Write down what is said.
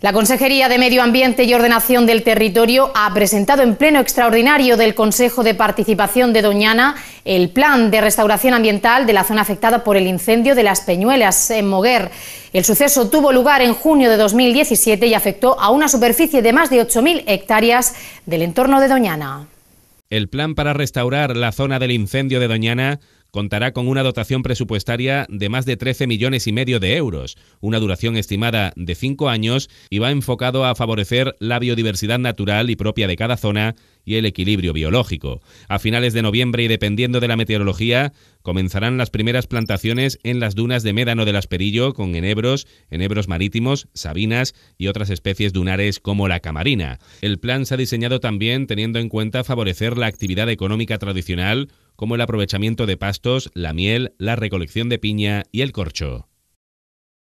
La Consejería de Medio Ambiente y Ordenación del Territorio ha presentado en pleno extraordinario del Consejo de Participación de Doñana el plan de restauración ambiental de la zona afectada por el incendio de las Peñuelas en Moguer. El suceso tuvo lugar en junio de 2017 y afectó a una superficie de más de 8.000 hectáreas del entorno de Doñana. El plan para restaurar la zona del incendio de Doñana contará con una dotación presupuestaria de más de 13 millones y medio de euros, una duración estimada de cinco años y va enfocado a favorecer la biodiversidad natural y propia de cada zona y el equilibrio biológico. A finales de noviembre y dependiendo de la meteorología, comenzarán las primeras plantaciones en las dunas de Médano del Asperillo con enebros, enebros marítimos, sabinas y otras especies dunares como la camarina. El plan se ha diseñado también teniendo en cuenta favorecer la actividad económica tradicional, como el aprovechamiento de pastos, la miel, la recolección de piña y el corcho.